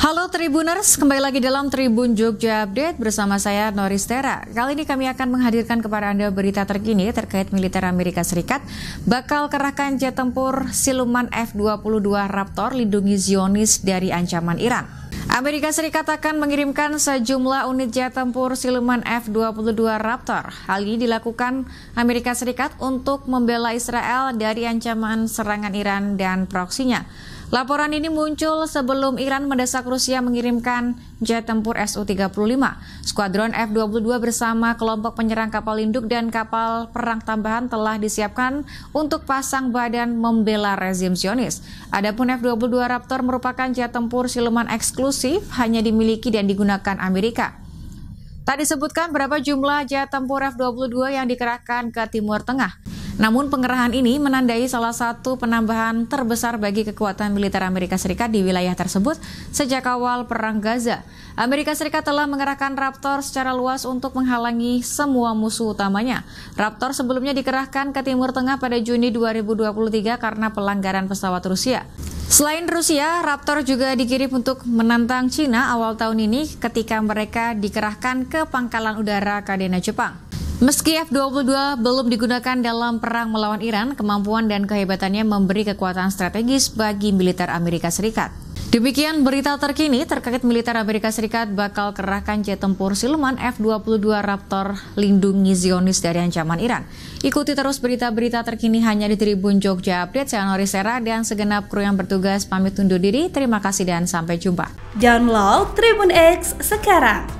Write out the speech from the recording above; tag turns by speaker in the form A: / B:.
A: Halo Tribuners, kembali lagi dalam Tribun Jogja Update bersama saya Noris Tera. Kali ini kami akan menghadirkan kepada Anda berita terkini terkait militer Amerika Serikat bakal kerahkan jet tempur siluman F-22 Raptor lindungi Zionis dari ancaman Iran. Amerika Serikat akan mengirimkan sejumlah unit jet tempur siluman F-22 Raptor. Hal ini dilakukan Amerika Serikat untuk membela Israel dari ancaman serangan Iran dan proksinya. Laporan ini muncul sebelum Iran mendesak Rusia mengirimkan jet tempur Su-35. Skuadron F-22 bersama kelompok penyerang kapal induk dan kapal perang tambahan telah disiapkan untuk pasang badan membela rezim Zionis. Adapun F-22 Raptor merupakan jet tempur siluman eksklusif hanya dimiliki dan digunakan Amerika. Tak disebutkan berapa jumlah jet tempur F-22 yang dikerahkan ke Timur Tengah. Namun pengerahan ini menandai salah satu penambahan terbesar bagi kekuatan militer Amerika Serikat di wilayah tersebut sejak awal Perang Gaza. Amerika Serikat telah mengerahkan Raptor secara luas untuk menghalangi semua musuh utamanya. Raptor sebelumnya dikerahkan ke Timur Tengah pada Juni 2023 karena pelanggaran pesawat Rusia. Selain Rusia, Raptor juga dikirim untuk menantang Cina awal tahun ini ketika mereka dikerahkan ke pangkalan udara Kadena Jepang. Meski F-22 belum digunakan dalam perang melawan Iran, kemampuan dan kehebatannya memberi kekuatan strategis bagi militer Amerika Serikat. Demikian berita terkini terkait militer Amerika Serikat bakal kerahkan jet tempur siluman F-22 Raptor lindungi Zionis dari ancaman Iran. Ikuti terus berita-berita terkini hanya di Tribun Jogja Update. Saya Nori Sera dan segenap kru yang bertugas pamit undur diri. Terima kasih dan sampai jumpa. Download Tribun X sekarang